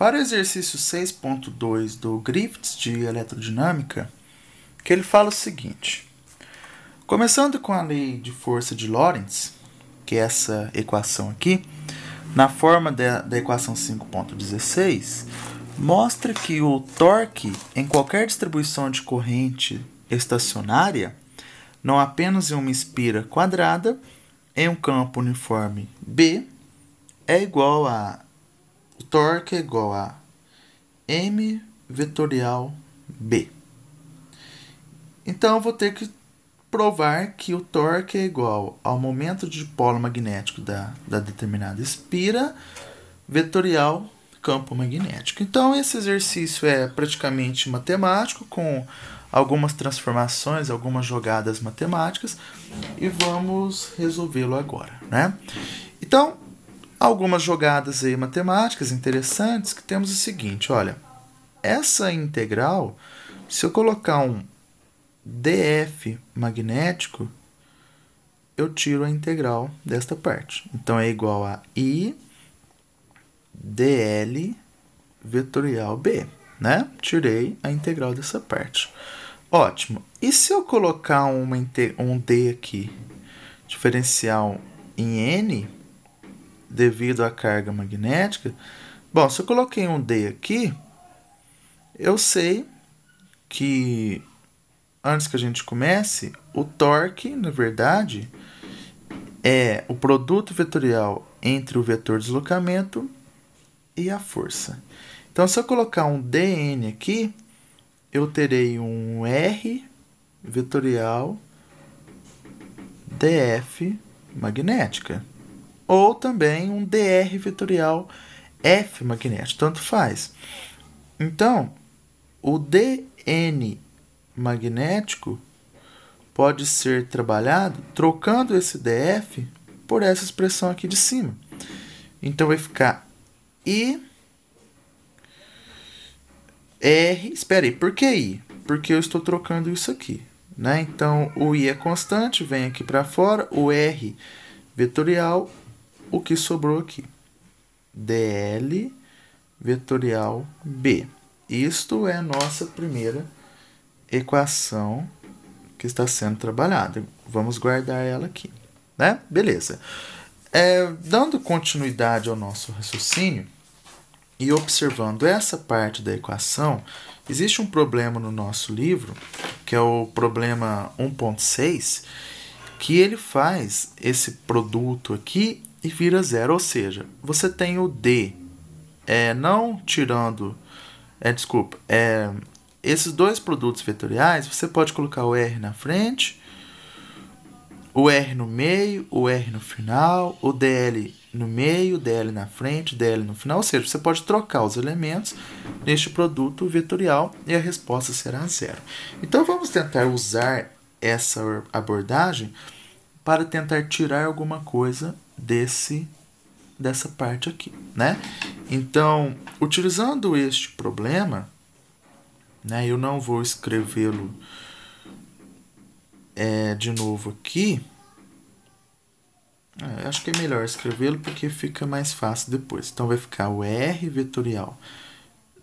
Para o exercício 6.2 do Griffiths de eletrodinâmica, que ele fala o seguinte: começando com a lei de força de Lorentz, que é essa equação aqui, na forma da, da equação 5.16, mostra que o torque em qualquer distribuição de corrente estacionária, não apenas em uma espira quadrada, em um campo uniforme B, é igual a torque é igual a m vetorial b. Então eu vou ter que provar que o torque é igual ao momento de polo magnético da, da determinada espira vetorial campo magnético. Então esse exercício é praticamente matemático com algumas transformações, algumas jogadas matemáticas e vamos resolvê-lo agora, né? Então, Algumas jogadas aí matemáticas interessantes que temos o seguinte, olha, essa integral, se eu colocar um df magnético, eu tiro a integral desta parte. Então, é igual a I dl vetorial b, né? Tirei a integral dessa parte. Ótimo. E se eu colocar uma, um d aqui, diferencial em n, devido à carga magnética. Bom, se eu coloquei um D aqui, eu sei que antes que a gente comece, o torque, na verdade, é o produto vetorial entre o vetor deslocamento e a força. Então, se eu colocar um dn aqui, eu terei um r vetorial df magnética ou também um dr vetorial F magnético, tanto faz. Então, o dn magnético pode ser trabalhado trocando esse df por essa expressão aqui de cima. Então vai ficar i r, espera aí, por que i? Porque eu estou trocando isso aqui, né? Então o i é constante, vem aqui para fora, o r vetorial o que sobrou aqui. DL vetorial B. Isto é nossa primeira equação que está sendo trabalhada. Vamos guardar ela aqui, né? Beleza. É, dando continuidade ao nosso raciocínio e observando essa parte da equação, existe um problema no nosso livro, que é o problema 1.6, que ele faz esse produto aqui e vira zero. Ou seja, você tem o D, é, não tirando. É, desculpa, é, esses dois produtos vetoriais, você pode colocar o R na frente, o R no meio, o R no final, o DL no meio, DL na frente, DL no final. Ou seja, você pode trocar os elementos neste produto vetorial e a resposta será zero. Então vamos tentar usar essa abordagem para tentar tirar alguma coisa desse dessa parte aqui, né? Então, utilizando este problema, né, eu não vou escrevê-lo é, de novo aqui. É, acho que é melhor escrevê-lo porque fica mais fácil depois. Então, vai ficar o R vetorial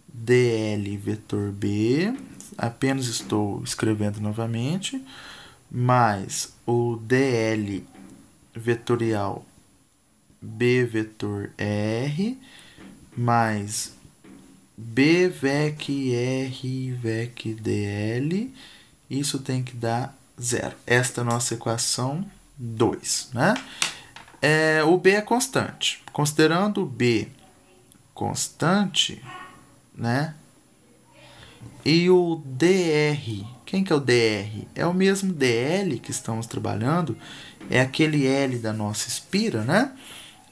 DL vetor B, apenas estou escrevendo novamente, mais o DL vetorial B vetor R mais B vec R vec DL, isso tem que dar zero. Esta é a nossa equação 2, né? É, o B é constante. Considerando o B constante, né? E o DR, quem que é o DR? É o mesmo DL que estamos trabalhando, é aquele L da nossa espira, né?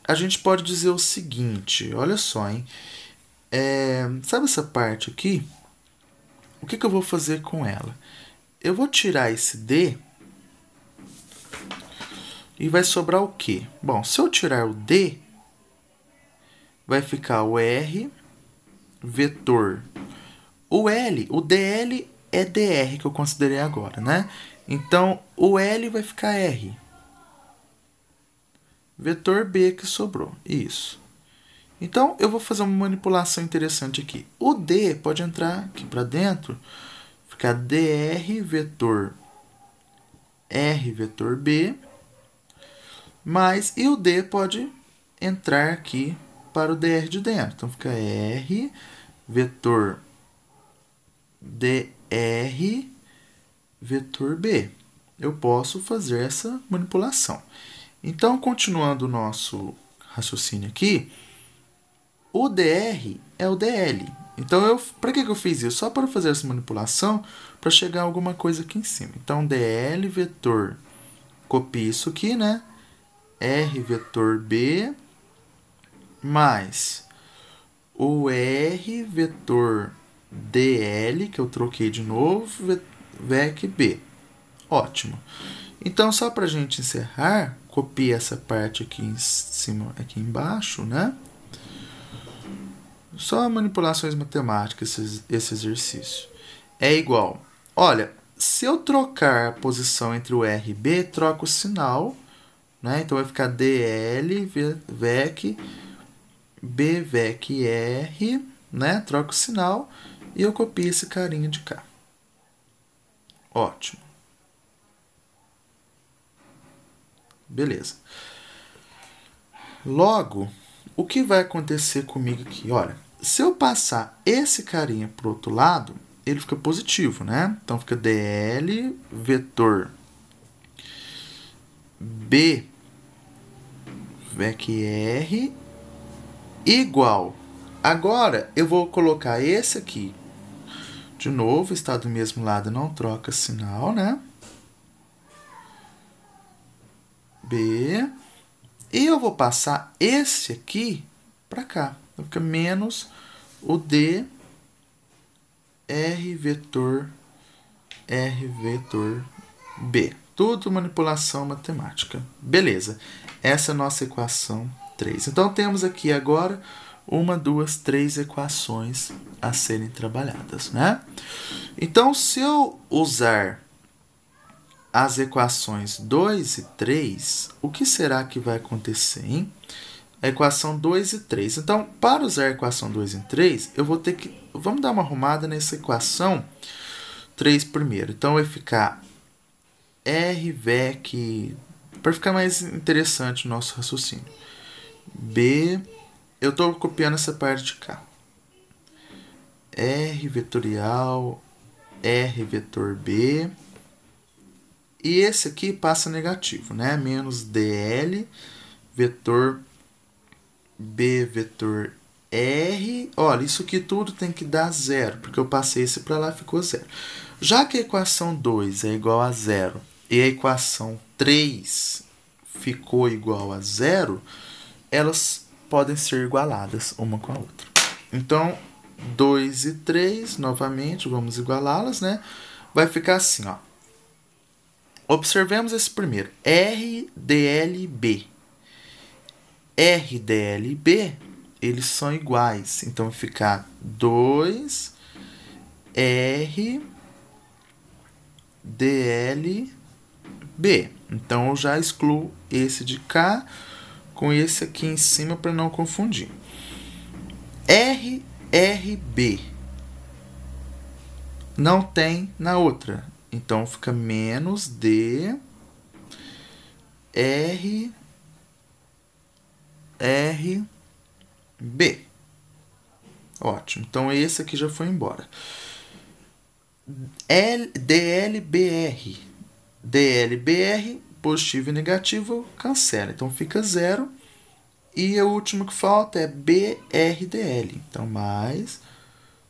a gente pode dizer o seguinte: olha só, hein? É, sabe essa parte aqui? O que, que eu vou fazer com ela? Eu vou tirar esse D e vai sobrar o quê? Bom, se eu tirar o D, vai ficar o R vetor. O L, o DL é DR que eu considerei agora, né? Então, o L vai ficar R. Vetor B que sobrou. Isso. Então, eu vou fazer uma manipulação interessante aqui. O D pode entrar aqui para dentro, ficar dr vetor r vetor b, mais, e o D pode entrar aqui para o dr de dentro. Então, fica r vetor dr vetor b. Eu posso fazer essa manipulação. Então, continuando o nosso raciocínio aqui, o DR é o DL. Então, eu, para que, que eu fiz isso? Só para fazer essa manipulação, para chegar a alguma coisa aqui em cima. Então, DL vetor, copia isso aqui, né? R vetor B, mais o R vetor DL, que eu troquei de novo, vec B. Ótimo. Então, só para a gente encerrar, copia essa parte aqui em cima, aqui embaixo, né? Só manipulações matemáticas esse, esse exercício. É igual. Olha, se eu trocar a posição entre o R e B, troco o sinal, né? Então vai ficar DL VEC B VEC R, né? Troco o sinal e eu copio esse carinha de cá. Ótimo. Beleza. Logo, o que vai acontecer comigo aqui? Olha, se eu passar esse carinha para o outro lado, ele fica positivo, né? Então fica DL vetor B vector R igual. Agora eu vou colocar esse aqui. De novo, está do mesmo lado, não troca sinal, né? B. E eu vou passar esse aqui para cá. Então, fica menos o D, R vetor, R vetor B. Tudo manipulação matemática. Beleza. Essa é a nossa equação 3. Então, temos aqui agora uma, duas, três equações a serem trabalhadas, né? Então, se eu usar as equações 2 e 3, o que será que vai acontecer, hein? A equação 2 e 3. Então, para usar a equação 2 e 3, eu vou ter que... Vamos dar uma arrumada nessa equação 3 primeiro. Então, vai ficar R vec... Para ficar mais interessante o nosso raciocínio. B... Eu estou copiando essa parte de cá. R vetorial, R vetor B e esse aqui passa negativo, né? Menos DL, vetor B, vetor R. Olha, isso aqui tudo tem que dar zero, porque eu passei esse para lá ficou zero. Já que a equação 2 é igual a zero e a equação 3 ficou igual a zero, elas podem ser igualadas uma com a outra. Então, 2 e 3, novamente, vamos igualá-las, né? Vai ficar assim, ó. Observemos esse primeiro. RDLB. RDLB, eles são iguais. Então, vai ficar 2 R B. Então, eu já excluo esse de cá com esse aqui em cima para não confundir. RRB não tem na outra. Então fica menos D R R B. Ótimo. Então esse aqui já foi embora. L, DLBR. DLBR, positivo e negativo, cancela. Então fica zero. E o último que falta é BRDL. Então mais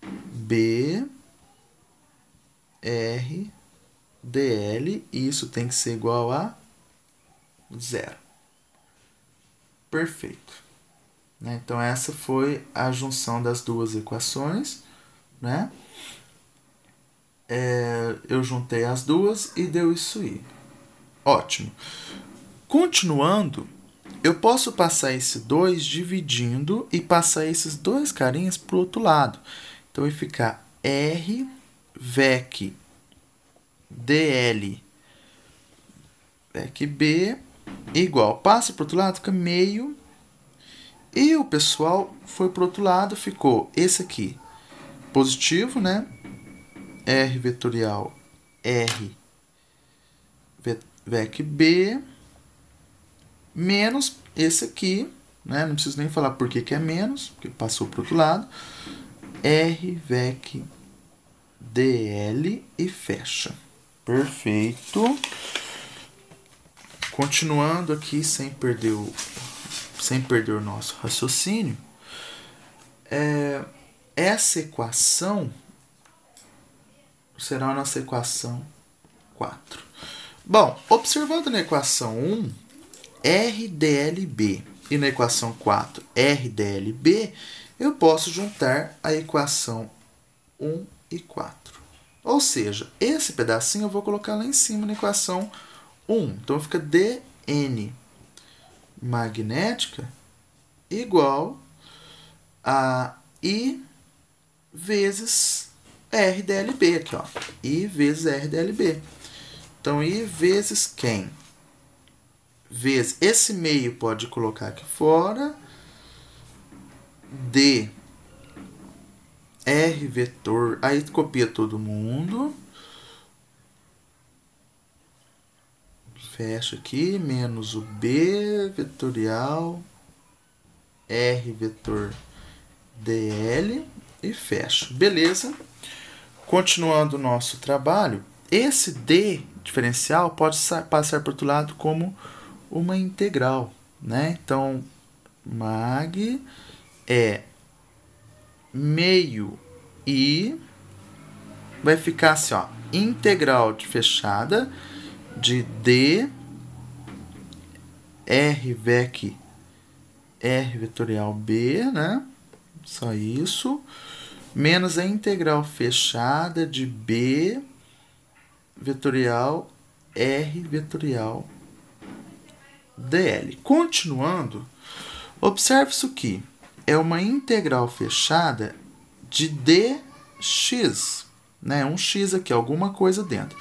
B R dl, e isso tem que ser igual a zero. Perfeito. Né? Então, essa foi a junção das duas equações. Né? É, eu juntei as duas e deu isso aí. Ótimo. Continuando, eu posso passar esse 2 dividindo e passar esses dois carinhas para o outro lado. Então, vai ficar R vec dl. É b igual. Passa para o outro lado, fica meio. E o pessoal foi para o outro lado, ficou esse aqui. Positivo, né? R vetorial R vec B menos esse aqui, né? Não preciso nem falar por que, que é menos, porque passou para o outro lado. R vec DL e fecha. Perfeito. Continuando aqui sem perder o, sem perder o nosso raciocínio, é, essa equação será a nossa equação 4. Bom, observando na equação 1, RDLB e na equação 4, RDLB, eu posso juntar a equação 1 e 4. Ou seja, esse pedacinho eu vou colocar lá em cima na equação 1. Então fica dN magnética igual a I vezes RDLB aqui, ó. I vezes RDLB. Então, I vezes quem? Vezes esse meio pode colocar aqui fora. D R vetor, aí copia todo mundo. Fecha aqui, menos o B vetorial, R vetor DL e fecho. Beleza? Continuando o nosso trabalho, esse D diferencial pode passar por outro lado como uma integral, né? Então, mag é meio i vai ficar assim, ó, integral de fechada de d r vec r vetorial b, né? Só isso. Menos a integral fechada de b vetorial r vetorial dl. Continuando, observe isso aqui é uma integral fechada de dx, né? Um x aqui, alguma coisa dentro.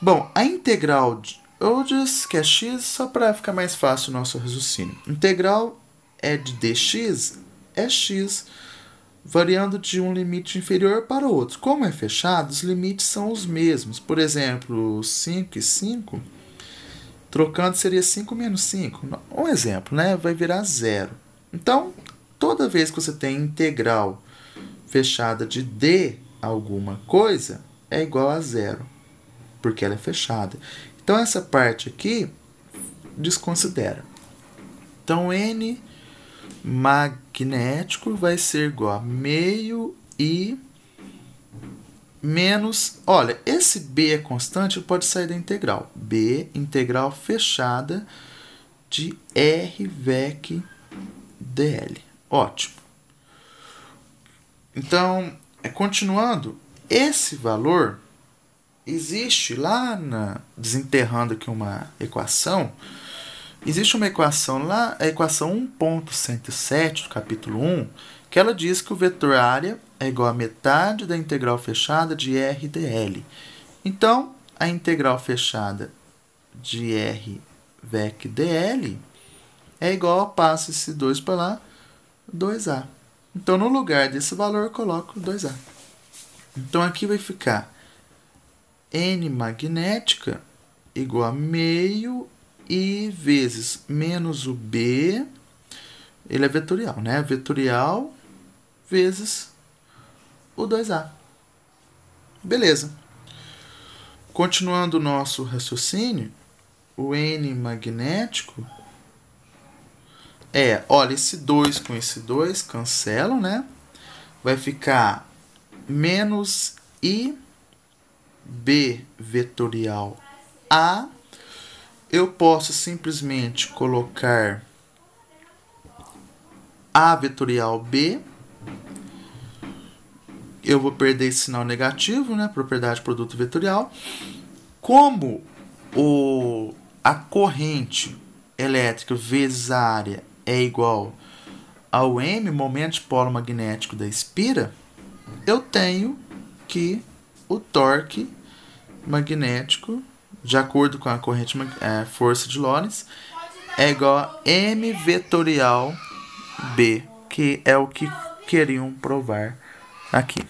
Bom, a integral de, eu disse que é x só para ficar mais fácil o nosso raciocínio. Integral é de dx é x, variando de um limite inferior para o outro. Como é fechado, os limites são os mesmos. Por exemplo, 5 e 5, trocando seria 5 menos 5. Um exemplo, né? Vai virar zero. Então, toda vez que você tem integral fechada de D alguma coisa, é igual a zero, porque ela é fechada. Então, essa parte aqui desconsidera. Então, N magnético vai ser igual a meio I menos. Olha, esse B é constante, pode sair da integral. B integral fechada de R vec dl. Ótimo. Então, é continuando, esse valor existe lá na desenterrando aqui uma equação, existe uma equação lá, a equação 1.107 do capítulo 1, que ela diz que o vetor área é igual a metade da integral fechada de R dl. Então, a integral fechada de R vec dl é igual, passa esse 2 para lá, 2A. Então, no lugar desse valor, eu coloco 2A. Então, aqui vai ficar N magnética igual a meio I vezes menos o B, ele é vetorial, né? Vetorial vezes o 2A. Beleza. Continuando o nosso raciocínio, o N magnético é, olha, esse 2 com esse 2 cancelam, né? Vai ficar menos i b vetorial a. Eu posso simplesmente colocar a vetorial b. Eu vou perder esse sinal negativo, né? Propriedade produto vetorial. Como o, a corrente elétrica vezes a área é igual ao M, momento polo magnético da espira, eu tenho que o torque magnético, de acordo com a corrente é, força de Lorentz, é igual a M vetorial B, que é o que queriam provar aqui.